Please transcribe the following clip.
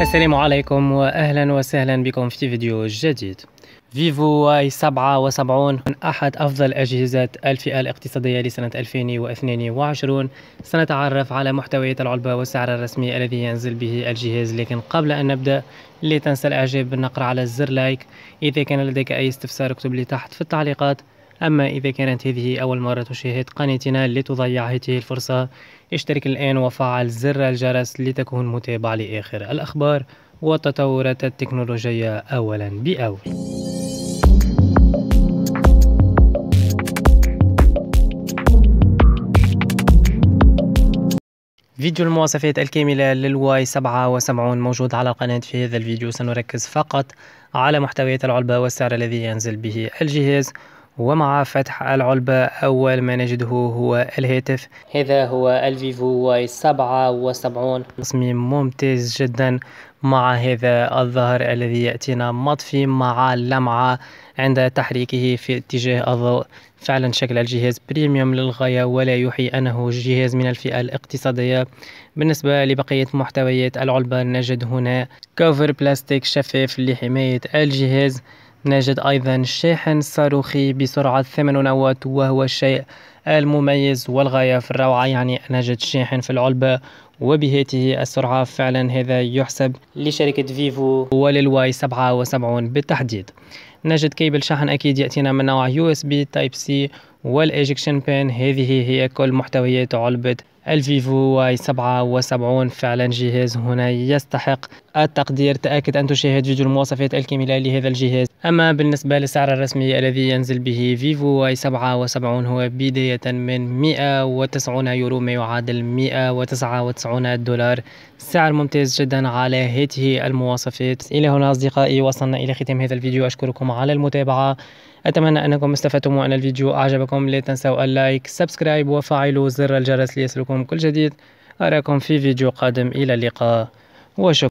السلام عليكم واهلا وسهلا بكم في فيديو جديد فيفو واي 77 أحد أفضل أجهزة الفئة الاقتصادية لسنة 2022 سنتعرف على محتويات العلبة والسعر الرسمي الذي ينزل به الجهاز لكن قبل أن نبدأ لا تنسى الإعجاب بالنقر على الزر لايك إذا كان لديك أي استفسار اكتب لي تحت في التعليقات أما إذا كانت هذه أول مرة تشاهد قناتنا لتضيع هذه الفرصة اشترك الآن وفعل زر الجرس لتكون متابع لآخر الأخبار والتطورات التكنولوجية أولا بأول فيديو المواصفات الكاملة للواي 77 موجود على القناة في هذا الفيديو سنركز فقط على محتويات العلبة والسعر الذي ينزل به الجهاز ومع فتح العلبة أول ما نجده هو الهاتف هذا هو الفيفو واي 77 تصميم ممتاز جدا مع هذا الظهر الذي يأتينا مطفي مع لمعة عند تحريكه في اتجاه الضوء فعلا شكل الجهاز بريميوم للغاية ولا يحي أنه جهاز من الفئة الاقتصادية بالنسبة لبقية محتويات العلبة نجد هنا كوفر بلاستيك شفاف لحماية الجهاز نجد أيضا الشاحن الصاروخي بسرعة 8 نوات وهو الشيء المميز والغاية في الروعة يعني نجد شاحن في العلبة وبهاته السرعة فعلا هذا يحسب لشركة فيفو وللواي 77 بالتحديد نجد كيبل شحن أكيد يأتينا من نوع USB Type C والإيجكشن بين هذه هي كل محتويات علبة الفيفو واي 77 فعلا جهاز هنا يستحق التقدير تأكد أن تشاهد فيديو المواصفات الكاملة لهذا الجهاز أما بالنسبة للسعر الرسمي الذي ينزل به فيفو واي 77 هو بداية من 190 يورو ما يعادل 199 دولار سعر ممتاز جدا على هذه المواصفات إلى هنا أصدقائي وصلنا إلى ختام هذا الفيديو أشكركم على المتابعة أتمنى أنكم استفدتم وأن الفيديو أعجبكم لا تنسوا اللايك سبسكرايب وفعلوا زر الجرس ليصلكم كل جديد أراكم في فيديو قادم إلى اللقاء وشكرا